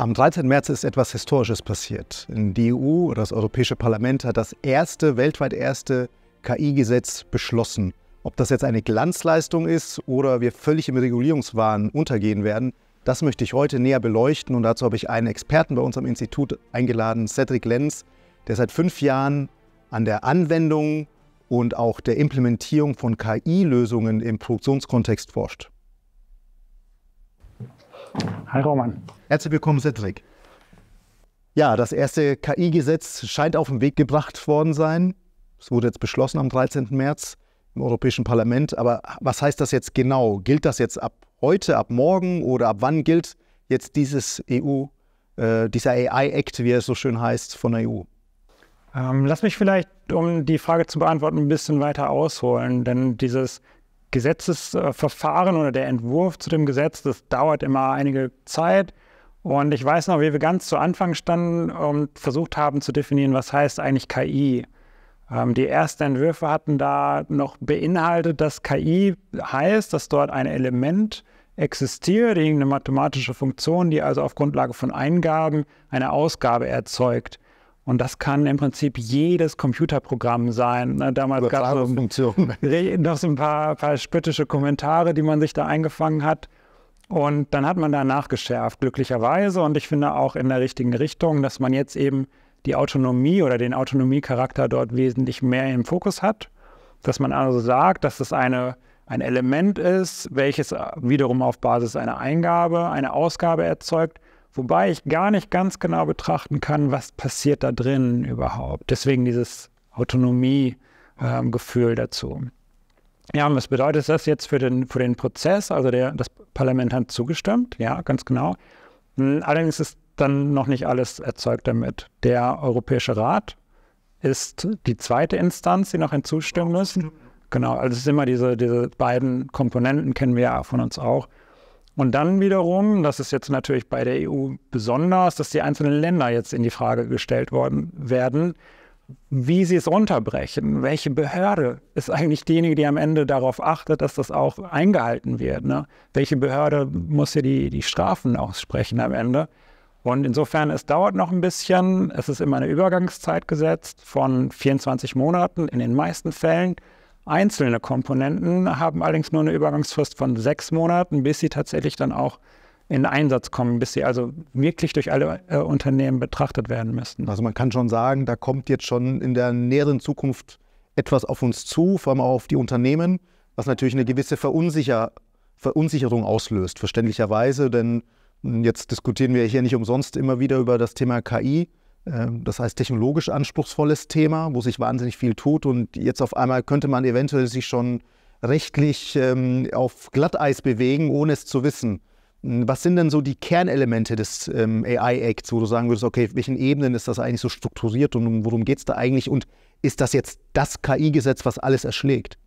Am 13. März ist etwas Historisches passiert. Die EU oder e das Europäische Parlament hat das erste, weltweit erste KI-Gesetz beschlossen. Ob das jetzt eine Glanzleistung ist oder wir völlig im Regulierungswahn untergehen werden, das möchte ich heute näher beleuchten und dazu habe ich einen Experten bei unserem Institut eingeladen, Cedric Lenz, der seit fünf Jahren an der Anwendung und auch der Implementierung von KI-Lösungen im Produktionskontext forscht. Hi Roman. Herzlich willkommen, Cedric. Ja, das erste KI-Gesetz scheint auf den Weg gebracht worden sein. Es wurde jetzt beschlossen am 13. März im Europäischen Parlament. Aber was heißt das jetzt genau? Gilt das jetzt ab heute, ab morgen oder ab wann gilt jetzt dieses EU, äh, dieser AI-Act, wie er so schön heißt, von der EU? Ähm, lass mich vielleicht, um die Frage zu beantworten, ein bisschen weiter ausholen, denn dieses Gesetzesverfahren oder der Entwurf zu dem Gesetz, das dauert immer einige Zeit. Und ich weiß noch, wie wir ganz zu Anfang standen und versucht haben zu definieren, was heißt eigentlich KI. Ähm, die ersten Entwürfe hatten da noch beinhaltet, dass KI heißt, dass dort ein Element existiert, irgendeine mathematische Funktion, die also auf Grundlage von Eingaben eine Ausgabe erzeugt. Und das kann im Prinzip jedes Computerprogramm sein. Ne? Damals gab es noch so ein paar, paar spöttische Kommentare, die man sich da eingefangen hat. Und dann hat man da nachgeschärft, glücklicherweise. Und ich finde auch in der richtigen Richtung, dass man jetzt eben die Autonomie oder den Autonomiecharakter dort wesentlich mehr im Fokus hat. Dass man also sagt, dass es eine, ein Element ist, welches wiederum auf Basis einer Eingabe eine Ausgabe erzeugt, Wobei ich gar nicht ganz genau betrachten kann, was passiert da drin überhaupt. Deswegen dieses Autonomiegefühl äh, dazu. Ja, und was bedeutet das jetzt für den, für den Prozess? Also der, das Parlament hat zugestimmt, ja, ganz genau. Hm, allerdings ist dann noch nicht alles erzeugt damit. Der Europäische Rat ist die zweite Instanz, die noch hinzustimmen müssen. Genau, also es sind immer diese, diese beiden Komponenten, kennen wir ja von uns auch. Und dann wiederum, das ist jetzt natürlich bei der EU besonders, dass die einzelnen Länder jetzt in die Frage gestellt worden werden, wie sie es runterbrechen. Welche Behörde ist eigentlich diejenige, die am Ende darauf achtet, dass das auch eingehalten wird? Ne? Welche Behörde muss hier die, die Strafen aussprechen am Ende? Und insofern, es dauert noch ein bisschen. Es ist immer eine Übergangszeit gesetzt von 24 Monaten in den meisten Fällen. Einzelne Komponenten haben allerdings nur eine Übergangsfrist von sechs Monaten, bis sie tatsächlich dann auch in Einsatz kommen, bis sie also wirklich durch alle äh, Unternehmen betrachtet werden müssten. Also man kann schon sagen, da kommt jetzt schon in der näheren Zukunft etwas auf uns zu, vor allem auch auf die Unternehmen, was natürlich eine gewisse Verunsicher Verunsicherung auslöst, verständlicherweise, denn hm, jetzt diskutieren wir hier nicht umsonst immer wieder über das Thema KI ähm, das heißt, technologisch anspruchsvolles Thema, wo sich wahnsinnig viel tut. Und jetzt auf einmal könnte man eventuell sich schon rechtlich ähm, auf Glatteis bewegen, ohne es zu wissen. Hm, was sind denn so die Kernelemente des ähm, AI-Acts, wo du sagen würdest, okay, auf welchen Ebenen ist das eigentlich so strukturiert und worum geht es da eigentlich? Und ist das jetzt das KI-Gesetz, was alles erschlägt?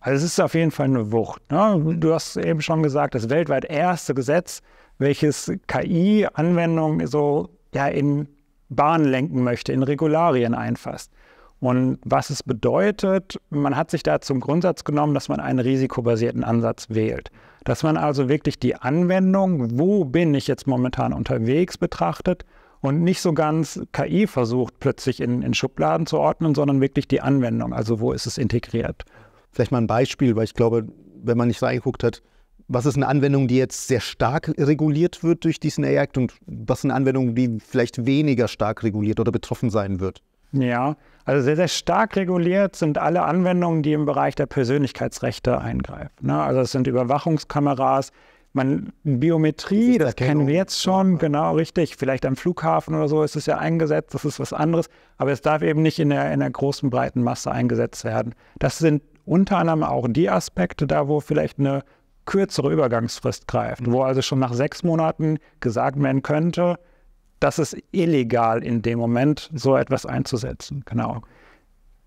Also es ist auf jeden Fall eine Wucht. Ne? Du hast eben schon gesagt, das weltweit erste Gesetz, welches KI-Anwendungen so ja, in Bahn lenken möchte, in Regularien einfasst. Und was es bedeutet, man hat sich da zum Grundsatz genommen, dass man einen risikobasierten Ansatz wählt. Dass man also wirklich die Anwendung, wo bin ich jetzt momentan unterwegs, betrachtet und nicht so ganz KI versucht, plötzlich in, in Schubladen zu ordnen, sondern wirklich die Anwendung, also wo ist es integriert. Vielleicht mal ein Beispiel, weil ich glaube, wenn man nicht reingeguckt hat, was ist eine Anwendung, die jetzt sehr stark reguliert wird durch diesen AI Act und was ist eine Anwendung, die vielleicht weniger stark reguliert oder betroffen sein wird? Ja, also sehr, sehr stark reguliert sind alle Anwendungen, die im Bereich der Persönlichkeitsrechte eingreifen. Ne? Also es sind Überwachungskameras, man, Biometrie, das, kennen wir jetzt schon, genau, richtig. Vielleicht am Flughafen oder so ist es ja eingesetzt, das ist was anderes, aber es darf eben nicht in der, in der großen, breiten Masse eingesetzt werden. Das sind unter anderem auch die Aspekte, da wo vielleicht eine kürzere Übergangsfrist greift, wo also schon nach sechs Monaten gesagt werden könnte, das ist illegal in dem Moment, so etwas einzusetzen. Genau.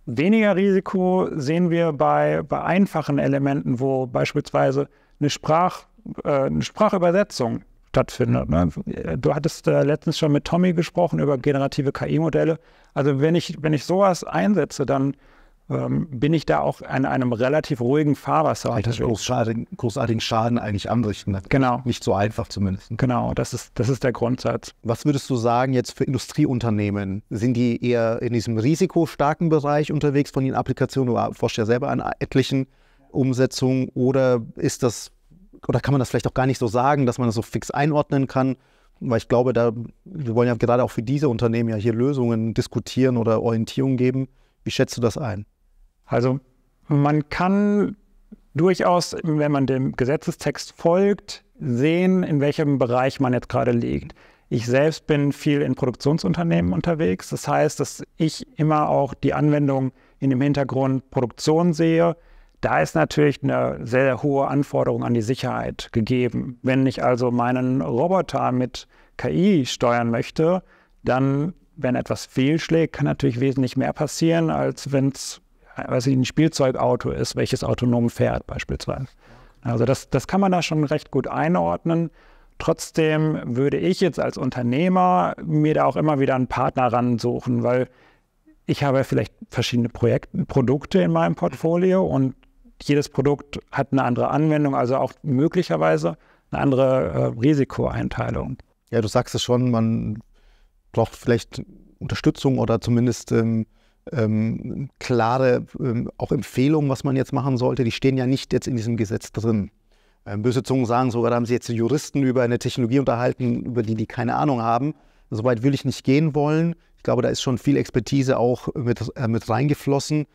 Weniger Risiko sehen wir bei, bei einfachen Elementen, wo beispielsweise eine, Sprach, äh, eine Sprachübersetzung stattfindet. Ne? Du hattest äh, letztens schon mit Tommy gesprochen über generative KI-Modelle. Also wenn ich, wenn ich sowas einsetze, dann ähm, bin ich da auch an einem relativ ruhigen Fahrwasser eigentlich unterwegs. Großartigen, großartigen Schaden eigentlich anrichten. Ne? Genau. Nicht so einfach zumindest. Genau, das ist, das ist der Grundsatz. Was würdest du sagen jetzt für Industrieunternehmen? Sind die eher in diesem risikostarken Bereich unterwegs von ihren Applikationen? Du forschst ja selber an etlichen Umsetzungen. Oder ist das, oder kann man das vielleicht auch gar nicht so sagen, dass man das so fix einordnen kann? weil ich glaube, da, wir wollen ja gerade auch für diese Unternehmen ja hier Lösungen diskutieren oder Orientierung geben. Wie schätzt du das ein? Also man kann durchaus, wenn man dem Gesetzestext folgt, sehen, in welchem Bereich man jetzt gerade liegt. Ich selbst bin viel in Produktionsunternehmen unterwegs. Das heißt, dass ich immer auch die Anwendung in dem Hintergrund Produktion sehe. Da ist natürlich eine sehr hohe Anforderung an die Sicherheit gegeben. Wenn ich also meinen Roboter mit KI steuern möchte, dann, wenn etwas fehlschlägt, kann natürlich wesentlich mehr passieren, als wenn es was ein Spielzeugauto ist, welches autonom fährt beispielsweise. Also das, das kann man da schon recht gut einordnen. Trotzdem würde ich jetzt als Unternehmer mir da auch immer wieder einen Partner ransuchen, weil ich habe vielleicht verschiedene Projekt Produkte in meinem Portfolio und jedes Produkt hat eine andere Anwendung, also auch möglicherweise eine andere äh, Risikoeinteilung. Ja, du sagst es schon, man braucht vielleicht Unterstützung oder zumindest ähm, ähm, klare ähm, auch Empfehlungen, was man jetzt machen sollte, die stehen ja nicht jetzt in diesem Gesetz drin. Ähm, böse Zungen sagen sogar, da haben sie jetzt Juristen über eine Technologie unterhalten, über die die keine Ahnung haben. Soweit will ich nicht gehen wollen. Ich glaube, da ist schon viel Expertise auch mit, äh, mit reingeflossen.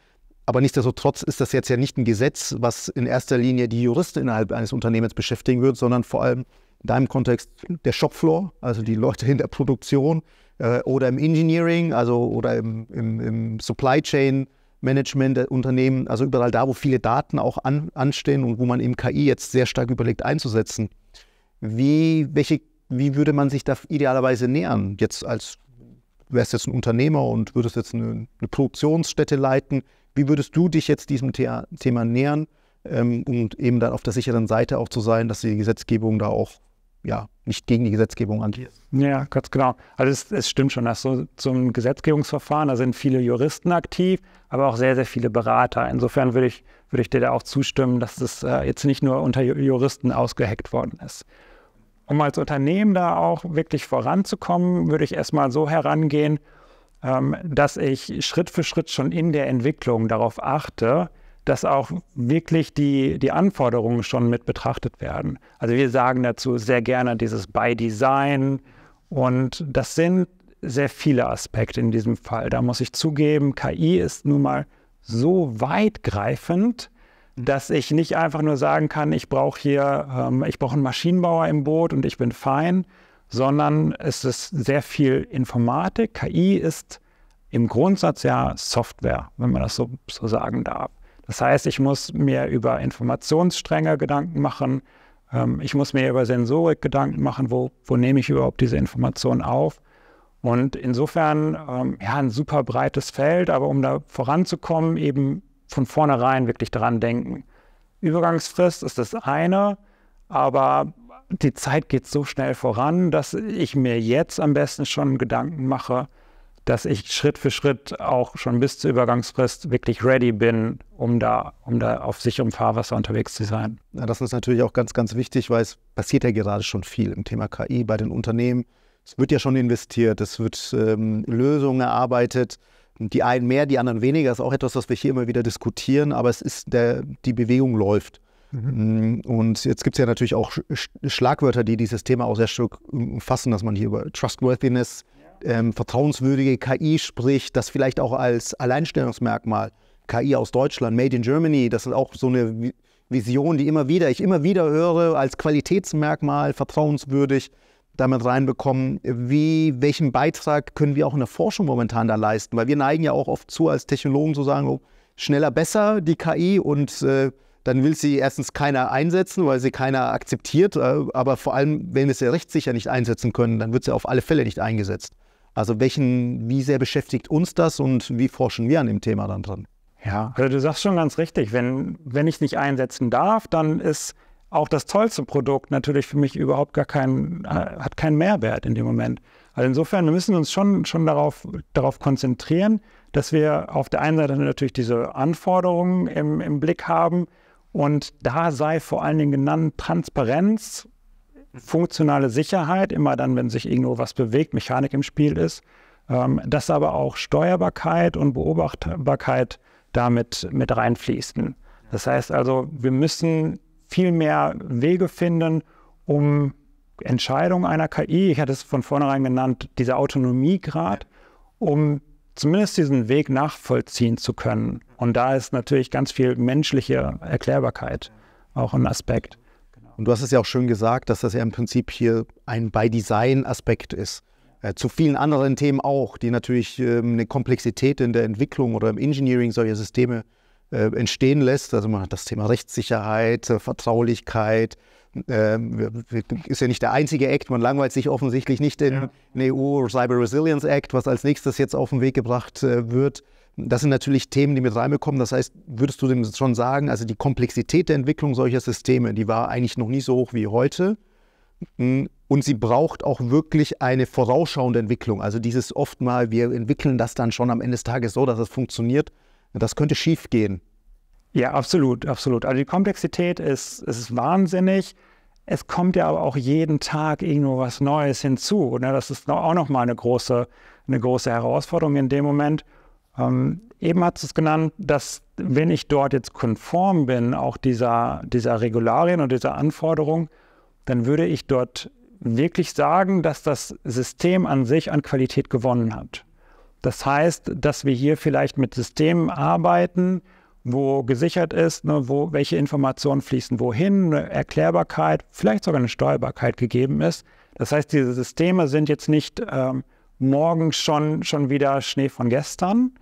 Aber nichtsdestotrotz ist das jetzt ja nicht ein Gesetz, was in erster Linie die Juristen innerhalb eines Unternehmens beschäftigen wird, sondern vor allem in deinem Kontext der Shopfloor, also die Leute in der Produktion äh, oder im Engineering, also oder im, im, im Supply Chain Management der Unternehmen, also überall da, wo viele Daten auch an, anstehen und wo man eben KI jetzt sehr stark überlegt einzusetzen. Wie, welche, wie würde man sich da idealerweise nähern? Jetzt als wärst jetzt ein Unternehmer und würdest jetzt eine, eine Produktionsstätte leiten. Wie würdest du dich jetzt diesem Thea Thema nähern? Ähm, und eben dann auf der sicheren Seite auch zu sein, dass die Gesetzgebung da auch ja, nicht gegen die Gesetzgebung agierst. Ja, ganz genau. Also es, es stimmt schon, dass so zum Gesetzgebungsverfahren, da sind viele Juristen aktiv, aber auch sehr, sehr viele Berater. Insofern würde ich, würde ich dir da auch zustimmen, dass das äh, jetzt nicht nur unter Juristen ausgeheckt worden ist. Um als Unternehmen da auch wirklich voranzukommen, würde ich erstmal so herangehen, ähm, dass ich Schritt für Schritt schon in der Entwicklung darauf achte, dass auch wirklich die, die Anforderungen schon mit betrachtet werden. Also wir sagen dazu sehr gerne dieses By Design und das sind sehr viele Aspekte in diesem Fall. Da muss ich zugeben, KI ist nun mal so weitgreifend, mhm. dass ich nicht einfach nur sagen kann, ich brauche hier, ähm, ich brauche einen Maschinenbauer im Boot und ich bin fein, sondern es ist sehr viel Informatik. KI ist im Grundsatz ja Software, wenn man das so, so sagen darf. Das heißt, ich muss mir über Informationsstränge Gedanken machen. Ähm, ich muss mir über Sensorik Gedanken machen. Wo, wo nehme ich überhaupt diese Informationen auf? Und insofern, ähm, ja, ein super breites Feld, aber um da voranzukommen, eben von vornherein wirklich daran denken. Übergangsfrist ist das eine, aber die Zeit geht so schnell voran, dass ich mir jetzt am besten schon Gedanken mache, dass ich Schritt für Schritt auch schon bis zur Übergangsfrist wirklich ready bin, um da, um da auf sicherem Fahrwasser unterwegs zu sein. Ja, das ist natürlich auch ganz, ganz wichtig, weil es passiert ja gerade schon viel im Thema KI bei den Unternehmen. Es wird ja schon investiert, es wird ähm, Lösungen erarbeitet. Die einen mehr, die anderen weniger, ist auch etwas, was wir hier immer wieder diskutieren, aber es ist der, die Bewegung läuft. Mhm. Mm, und jetzt gibt es ja natürlich auch Schlagwörter, die dieses Thema auch sehr stark umfassen, dass man hier über Trustworthiness ähm, vertrauenswürdige KI spricht, das vielleicht auch als Alleinstellungsmerkmal, KI aus Deutschland, Made in Germany, das ist auch so eine Vision, die immer wieder, ich immer wieder höre, als Qualitätsmerkmal, vertrauenswürdig damit reinbekommen, wie, welchen Beitrag können wir auch in der Forschung momentan da leisten? Weil wir neigen ja auch oft zu, als Technologen zu sagen, oh, schneller, besser die KI und äh, dann will sie erstens keiner einsetzen, weil sie keiner akzeptiert, äh, aber vor allem, wenn wir sie rechtssicher nicht einsetzen können, dann wird sie auf alle Fälle nicht eingesetzt. Also welchen, wie sehr beschäftigt uns das und wie forschen wir an dem Thema dann dran? Ja, also du sagst schon ganz richtig, wenn, wenn ich nicht einsetzen darf, dann ist auch das tollste Produkt natürlich für mich überhaupt gar kein, äh, hat keinen Mehrwert in dem Moment. Also insofern, wir müssen uns schon, schon darauf, darauf konzentrieren, dass wir auf der einen Seite natürlich diese Anforderungen im, im Blick haben und da sei vor allen Dingen genannt Transparenz, funktionale Sicherheit, immer dann, wenn sich irgendwo was bewegt, Mechanik im Spiel ist, ähm, dass aber auch Steuerbarkeit und Beobachtbarkeit damit mit reinfließen. Das heißt also, wir müssen viel mehr Wege finden, um Entscheidungen einer KI, ich hatte es von vornherein genannt, dieser Autonomiegrad, um zumindest diesen Weg nachvollziehen zu können. Und da ist natürlich ganz viel menschliche Erklärbarkeit auch ein Aspekt. Und du hast es ja auch schön gesagt, dass das ja im Prinzip hier ein By-Design-Aspekt ist. Äh, zu vielen anderen Themen auch, die natürlich ähm, eine Komplexität in der Entwicklung oder im Engineering solcher Systeme äh, entstehen lässt. Also man hat das Thema Rechtssicherheit, äh, Vertraulichkeit. Ähm, ist ja nicht der einzige Act, man langweilt sich offensichtlich nicht in ja. den EU Cyber Resilience Act, was als nächstes jetzt auf den Weg gebracht äh, wird. Das sind natürlich Themen, die mit reinbekommen. Das heißt, würdest du dem schon sagen, also die Komplexität der Entwicklung solcher Systeme, die war eigentlich noch nie so hoch wie heute. Hm, und sie braucht auch wirklich eine vorausschauende Entwicklung. Also dieses oft mal, wir entwickeln das dann schon am Ende des Tages so, dass es funktioniert. Das könnte schief gehen. Ja, absolut, absolut. Also die Komplexität ist, ist wahnsinnig. Es kommt ja aber auch jeden Tag irgendwo was Neues hinzu. Ne? Das ist auch nochmal eine große, eine große Herausforderung in dem Moment. Ähm, eben hat es genannt, dass wenn ich dort jetzt konform bin, auch dieser, dieser Regularien und dieser Anforderungen, dann würde ich dort wirklich sagen, dass das System an sich an Qualität gewonnen hat. Das heißt, dass wir hier vielleicht mit Systemen arbeiten, wo gesichert ist, ne, wo welche Informationen fließen wohin, eine Erklärbarkeit, vielleicht sogar eine Steuerbarkeit gegeben ist. Das heißt, diese Systeme sind jetzt nicht ähm, morgen schon, schon wieder Schnee von gestern,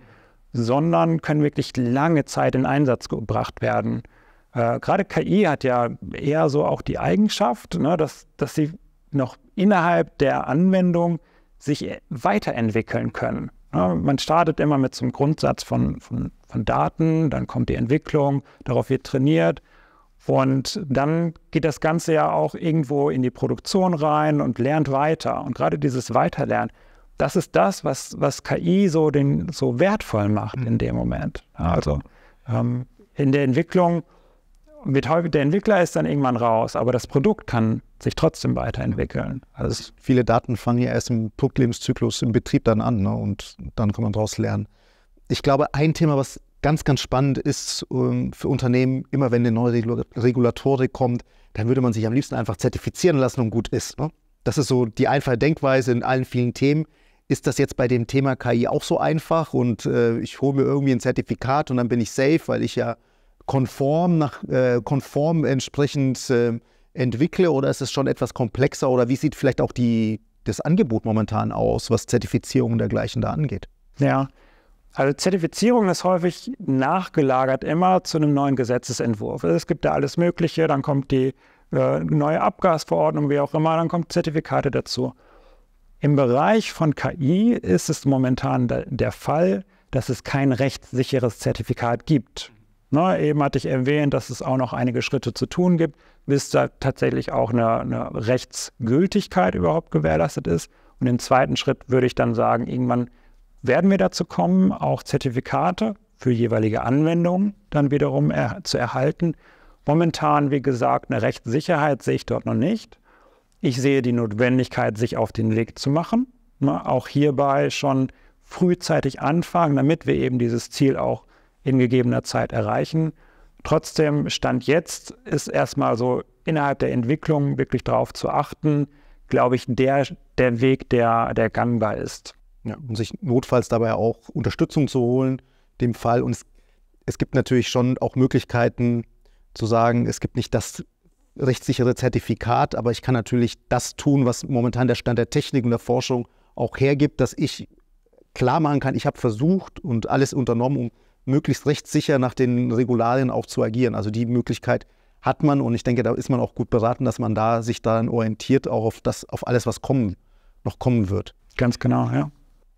sondern können wirklich lange Zeit in Einsatz gebracht werden. Äh, Gerade KI hat ja eher so auch die Eigenschaft, ne, dass, dass sie noch innerhalb der Anwendung sich e-, weiterentwickeln können. Ne? Man startet immer mit so einem Grundsatz von, von, von Daten, dann kommt die Entwicklung, darauf wird trainiert und dann geht das Ganze ja auch irgendwo in die Produktion rein und lernt weiter. Und gerade dieses Weiterlernen das ist das, was, was KI so, den, so wertvoll macht mhm. in dem Moment. Also ähm, in der Entwicklung wird häufig, der Entwickler ist dann irgendwann raus, aber das Produkt kann sich trotzdem weiterentwickeln. Also viele Daten fangen ja erst im Produktlebenszyklus im Betrieb dann an ne? und dann kann man daraus lernen. Ich glaube, ein Thema, was ganz, ganz spannend ist ähm, für Unternehmen, immer wenn eine neue Regulatorik kommt, dann würde man sich am liebsten einfach zertifizieren lassen und gut ist. Ne? Das ist so die einfache Denkweise in allen vielen Themen ist das jetzt bei dem Thema KI auch so einfach und äh, ich hole mir irgendwie ein Zertifikat und dann bin ich safe, weil ich ja konform nach äh, konform entsprechend äh, entwickle oder ist es schon etwas komplexer oder wie sieht vielleicht auch die, das Angebot momentan aus, was Zertifizierung und dergleichen da angeht? Ja, also Zertifizierung ist häufig nachgelagert immer zu einem neuen Gesetzesentwurf. Es gibt da alles Mögliche, dann kommt die äh, neue Abgasverordnung, wie auch immer, dann kommt Zertifikate dazu. Im Bereich von KI ist es momentan der Fall, dass es kein rechtssicheres Zertifikat gibt. Na, ne, eben hatte ich erwähnt, dass es auch noch einige Schritte zu tun gibt, bis da tatsächlich auch eine, eine Rechtsgültigkeit überhaupt gewährleistet ist. Und im zweiten Schritt würde ich dann sagen, irgendwann werden wir dazu kommen, auch Zertifikate für jeweilige Anwendungen dann wiederum er zu erhalten. Momentan, wie gesagt, eine Rechtssicherheit sehe ich dort noch nicht. Ich sehe die Notwendigkeit, sich auf den Weg zu machen. Ne? Auch hierbei schon frühzeitig anfangen, damit wir eben dieses Ziel auch in gegebener Zeit erreichen. Trotzdem, Stand jetzt ist erstmal so innerhalb der Entwicklung wirklich darauf zu achten, glaube ich, der, der Weg, der, der gangbar ist. Ja, und sich notfalls dabei auch Unterstützung zu holen, dem Fall. Und es, es gibt natürlich schon auch Möglichkeiten zu sagen, es gibt nicht das rechtssichere Zertifikat, aber ich kann natürlich das tun, was momentan der Stand der Technik und der Forschung auch hergibt, dass ich klar machen kann, ich habe versucht und alles unternommen, um möglichst rechtssicher nach den Regularien auch zu agieren. Also die Möglichkeit hat man und ich denke, da ist man auch gut beraten, dass man da sich daran orientiert, auch auf das, auf alles, was kommen, noch kommen wird. Ganz genau, ja.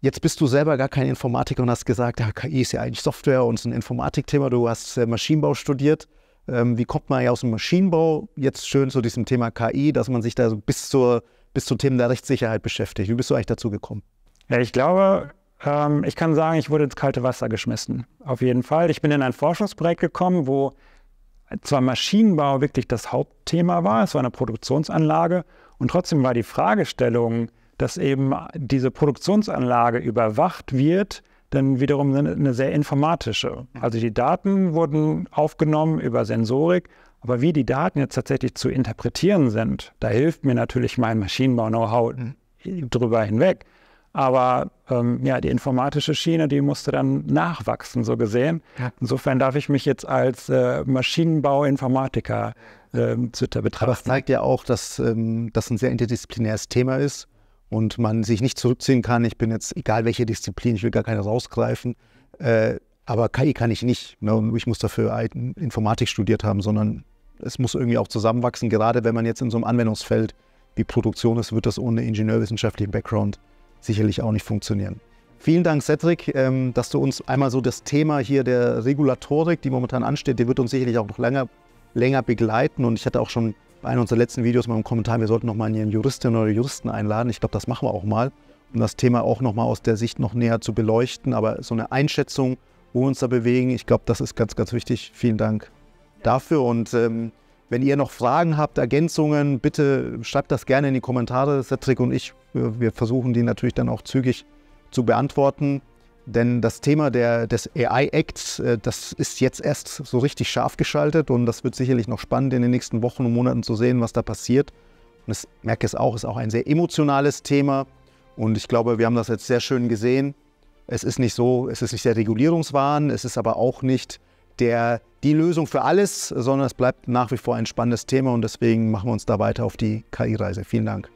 Jetzt bist du selber gar kein Informatiker und hast gesagt, ja, KI ist ja eigentlich Software und ist ein Informatikthema. Du hast äh, Maschinenbau studiert ähm, wie kommt man ja aus dem Maschinenbau jetzt schön zu diesem Thema KI, dass man sich da so bis, zur, bis zu Themen der Rechtssicherheit beschäftigt? Wie bist du eigentlich dazu gekommen? Ja, ich glaube, ähm, ich kann sagen, ich wurde ins kalte Wasser geschmissen. Auf jeden Fall. Ich bin in ein Forschungsprojekt gekommen, wo zwar Maschinenbau wirklich das Hauptthema war, es war eine Produktionsanlage und trotzdem war die Fragestellung, dass eben diese Produktionsanlage überwacht wird dann wiederum eine, eine sehr informatische. Mhm. Also die Daten wurden aufgenommen über Sensorik, aber wie die Daten jetzt tatsächlich zu interpretieren sind, da hilft mir natürlich mein Maschinenbau-Know-how mhm. drüber hinweg. Aber ähm, ja, die informatische Schiene, die musste dann nachwachsen, so gesehen. Ja. Insofern darf ich mich jetzt als äh, Maschinenbau-Informatiker äh, betrachten. Aber es zeigt ja auch, dass ähm, das ein sehr interdisziplinäres Thema ist und man sich nicht zurückziehen kann. Ich bin jetzt, egal welche Disziplin, ich will gar keine rausgreifen, äh, aber KI kann ich nicht. Ne? Ich muss dafür Informatik studiert haben, sondern es muss irgendwie auch zusammenwachsen. Gerade wenn man jetzt in so einem Anwendungsfeld wie Produktion ist, wird das ohne ingenieurwissenschaftlichen Background sicherlich auch nicht funktionieren. Vielen Dank, Cedric, ähm, dass du uns einmal so das Thema hier der Regulatorik, die momentan ansteht, die wird uns sicherlich auch noch länger, länger begleiten. Und ich hatte auch schon bei einem unserer letzten Videos mal im Kommentar, wir sollten nochmal einen Juristin oder Juristen einladen. Ich glaube, das machen wir auch mal, um das Thema auch nochmal aus der Sicht noch näher zu beleuchten. Aber so eine Einschätzung, wo wir uns da bewegen, ich glaube, das ist ganz, ganz wichtig. Vielen Dank dafür. Und ähm, wenn ihr noch Fragen habt, Ergänzungen, bitte schreibt das gerne in die Kommentare. Cedric und ich, wir versuchen die natürlich dann auch zügig zu beantworten. Denn das Thema der, des AI-Acts, äh, das ist jetzt erst so richtig scharf geschaltet und das wird sicherlich noch spannend in den nächsten Wochen und Monaten zu sehen, was da passiert. Und das merke es auch, ist auch ein sehr emotionales Thema und ich glaube, wir haben das jetzt sehr schön gesehen. Es ist nicht so, es ist nicht der Regulierungswahn, es ist aber auch nicht der, die Lösung für alles, sondern es bleibt nach wie vor ein spannendes Thema und deswegen machen wir uns da weiter auf die KI-Reise. Vielen Dank.